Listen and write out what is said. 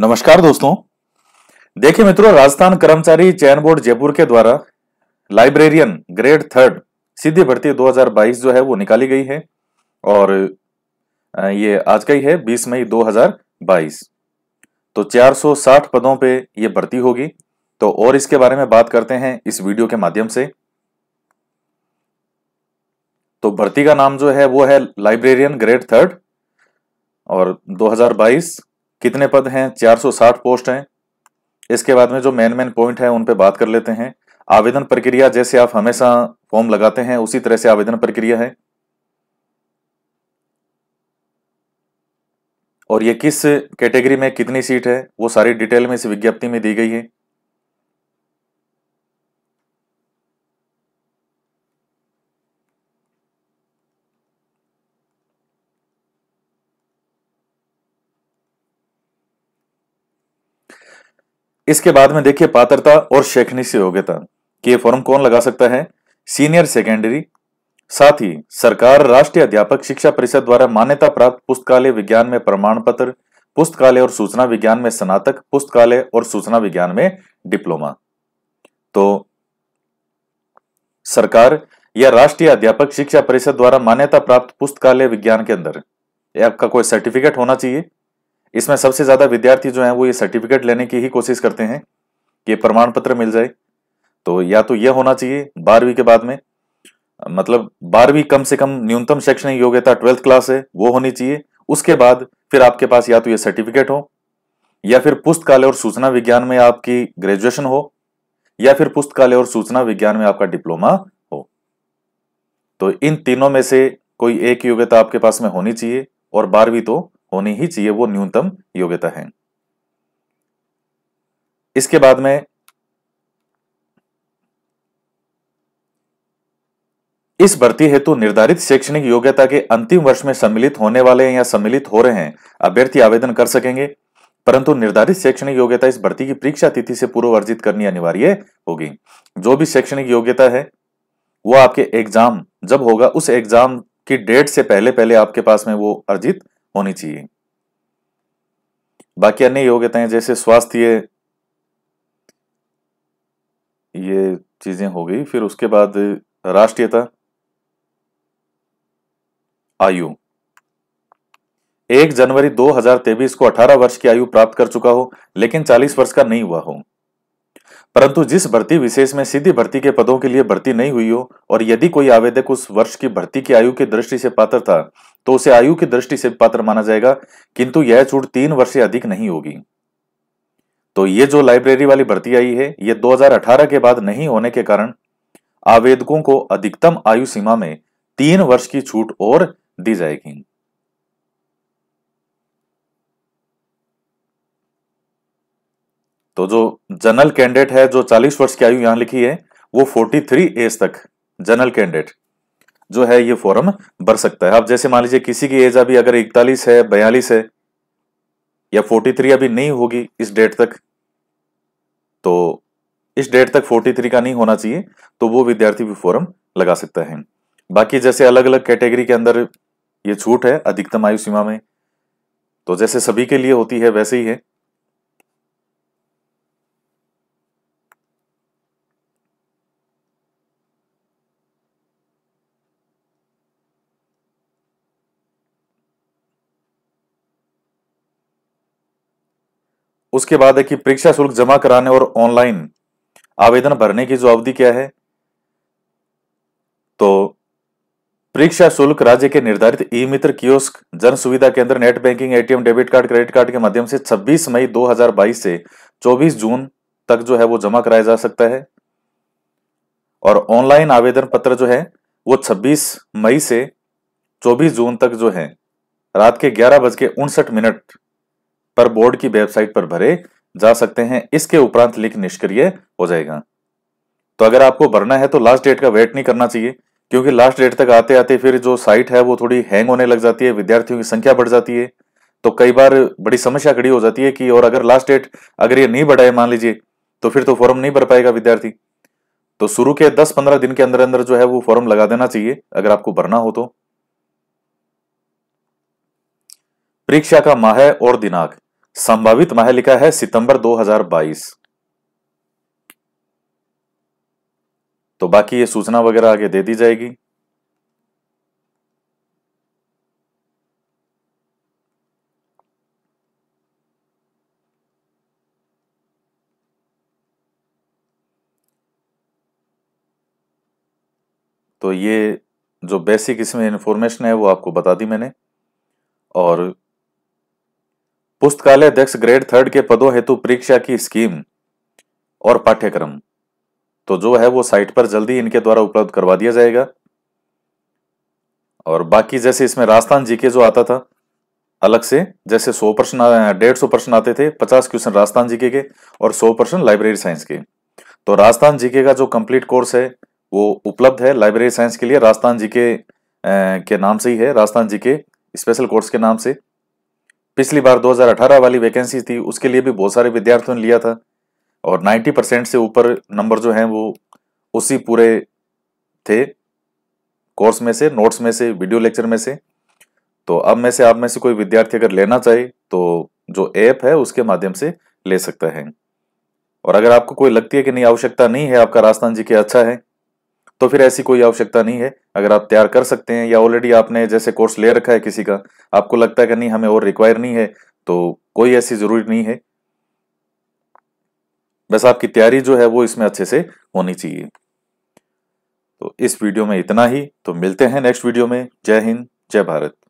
नमस्कार दोस्तों देखिए मित्रों राजस्थान कर्मचारी चयन बोर्ड जयपुर के द्वारा लाइब्रेरियन ग्रेड थर्ड सीधी भर्ती 2022 जो है वो निकाली गई है और ये आज का ही है 20 मई 2022 तो 460 पदों पे ये भर्ती होगी तो और इसके बारे में बात करते हैं इस वीडियो के माध्यम से तो भर्ती का नाम जो है वो है लाइब्रेरियन ग्रेड थर्ड और 2022 कितने पद हैं 460 पोस्ट हैं इसके बाद में जो मेन मेन पॉइंट है उन पर बात कर लेते हैं आवेदन प्रक्रिया जैसे आप हमेशा फॉर्म लगाते हैं उसी तरह से आवेदन प्रक्रिया है और ये किस कैटेगरी में कितनी सीट है वो सारी डिटेल में इस विज्ञप्ति में दी गई है इसके बाद में देखिए पात्रता और शैक्षणिक योग्यता कि ये फॉर्म कौन लगा सकता है सीनियर सेकेंडरी साथ ही सरकार राष्ट्रीय अध्यापक शिक्षा परिषद द्वारा मान्यता प्राप्त पुस्तकालय विज्ञान में प्रमाण पत्र पुस्तकालय और सूचना विज्ञान में स्नातक पुस्तकालय और सूचना विज्ञान में डिप्लोमा तो सरकार या राष्ट्रीय अध्यापक शिक्षा परिषद द्वारा मान्यता प्राप्त पुस्तकालय विज्ञान के अंदर आपका कोई सर्टिफिकेट होना चाहिए इसमें सबसे ज़्यादा विद्यार्थी जो हैं वो ये सर्टिफिकेट लेने की ही कोशिश करते हैं कि प्रमाण पत्र मिल जाए तो या तो यह होना चाहिए बारहवीं के बाद में मतलब बारहवीं कम से कम न्यूनतम शैक्षणिक योग्यता ट्वेल्थ क्लास है वो होनी चाहिए उसके बाद फिर आपके पास या तो ये सर्टिफिकेट हो या फिर पुस्तकालय और सूचना विज्ञान में आपकी ग्रेजुएशन हो या फिर पुस्तकालय और सूचना विज्ञान में आपका डिप्लोमा हो तो इन तीनों में से कोई एक योग्यता आपके पास में होनी चाहिए और बारहवीं तो होनी ही चाहिए वो न्यूनतम योग्यता है इसके बाद में इस भर्ती हेतु निर्धारित शैक्षणिक योग्यता के अंतिम वर्ष में सम्मिलित होने वाले या सम्मिलित हो रहे हैं अभ्यर्थी आवेदन कर सकेंगे परंतु निर्धारित शैक्षणिक योग्यता इस भर्ती की परीक्षा तिथि से पूर्व अर्जित करनी अनिवार्य होगी जो भी शैक्षणिक योग्यता है वो आपके एग्जाम जब होगा उस एग्जाम की डेट से पहले पहले आपके पास में वो अर्जित होनी चाहिए बाकी अन्य योग्यताएं जैसे स्वास्थ्य ये चीजें हो गई फिर उसके बाद राष्ट्रीयता आयु एक जनवरी 2023 को 18 वर्ष की आयु प्राप्त कर चुका हो लेकिन 40 वर्ष का नहीं हुआ हो परंतु जिस भर्ती विशेष में सीधी भर्ती के पदों के लिए भर्ती नहीं हुई हो और यदि कोई आवेदक उस वर्ष की भर्ती की आयु की दृष्टि से पात्र था तो उसे आयु की दृष्टि से पात्र माना जाएगा किंतु यह छूट तीन वर्ष से अधिक नहीं होगी तो ये जो लाइब्रेरी वाली भर्ती आई है ये 2018 के बाद नहीं होने के कारण आवेदकों को अधिकतम आयु सीमा में तीन वर्ष की छूट और दी जाएगी तो जो जनरल कैंडिडेट है जो 40 वर्ष की आयु यहां लिखी है वो 43 एज तक जनरल कैंडिडेट जो है ये फॉर्म भर सकता है अब जैसे मान लीजिए किसी की एज अभी अगर इकतालीस है बयालीस है या फोर्टी थ्री अभी नहीं होगी इस डेट तक तो इस डेट तक फोर्टी थ्री का नहीं होना चाहिए तो वो विद्यार्थी भी फॉर्म लगा सकता है बाकी जैसे अलग अलग कैटेगरी के अंदर ये छूट है अधिकतम आयु सीमा में तो जैसे सभी के लिए होती है वैसे ही है उसके बाद है कि परीक्षा शुल्क जमा कराने और ऑनलाइन आवेदन भरने की जो अवधि क्या है तो परीक्षा शुल्क राज्य के निर्धारित ई मित्र kiosk Jan Suvidha Kendra net banking ATM debit card credit card के माध्यम से 26 मई 2022 से 24 जून तक जो है वो जमा कराया जा सकता है और ऑनलाइन आवेदन पत्र जो है वो 26 मई से 24 जून तक जो है रात के ग्यारह बज के उनसठ मिनट पर बोर्ड की वेबसाइट पर भरे जा सकते हैं इसके उपरांत लिंक निष्क्रिय हो जाएगा तो अगर आपको भरना है तो लास्ट डेट का वेट नहीं करना चाहिए क्योंकि लास्ट डेट तक आते आते फिर जो साइट है वो थोड़ी हैंग होने लग जाती है विद्यार्थियों की संख्या बढ़ जाती है तो कई बार बड़ी समस्या खड़ी हो जाती है कि और अगर लास्ट डेट अगर ये नहीं बढ़ाए मान लीजिए तो फिर तो फॉर्म नहीं भर पाएगा विद्यार्थी तो शुरू के 10-15 दिन के अंदर अंदर जो है वो फॉर्म लगा देना चाहिए अगर आपको भरना हो तो परीक्षा का माह और दिनांक संभावित लिखा है सितंबर 2022 तो बाकी ये सूचना वगैरह आगे दे दी जाएगी तो ये जो बेसिक इसमें इन्फॉर्मेशन है वो आपको बता दी मैंने और पुस्तकालय अध्यक्ष ग्रेड थर्ड के पदों हेतु परीक्षा की स्कीम और पाठ्यक्रम तो जो है वो साइट पर जल्दी इनके द्वारा उपलब्ध करवा दिया जाएगा और बाकी जैसे इसमें राजस्थान जीके जो आता था अलग से जैसे 100 प्रश्न डेढ़ सौ प्रश्न आते थे 50 क्वेश्चन राजस्थान जीके के और 100 प्रश्न लाइब्रेरी साइंस के तो राजस्थान जीके का जो कंप्लीट कोर्स है वो उपलब्ध है लाइब्रेरी साइंस के लिए राजस्थान जीके के नाम से ही है राजस्थान जीके स्पेशल कोर्स के नाम से पिछली बार 2018 वाली वैकेंसी थी उसके लिए भी बहुत सारे विद्यार्थियों ने लिया था और 90 परसेंट से ऊपर नंबर जो हैं वो उसी पूरे थे कोर्स में से नोट्स में से वीडियो लेक्चर में से तो अब में से आप में से कोई विद्यार्थी अगर लेना चाहे तो जो ऐप है उसके माध्यम से ले सकता है और अगर आपको कोई लगती है कि नहीं आवश्यकता नहीं है आपका राजस्थान जी के अच्छा है तो फिर ऐसी कोई आवश्यकता नहीं है अगर आप तैयार कर सकते हैं या ऑलरेडी आपने जैसे कोर्स ले रखा है किसी का आपको लगता है कि नहीं हमें और रिक्वायर नहीं है तो कोई ऐसी जरूरी नहीं है बस आपकी तैयारी जो है वो इसमें अच्छे से होनी चाहिए तो इस वीडियो में इतना ही तो मिलते हैं नेक्स्ट वीडियो में जय हिंद जय भारत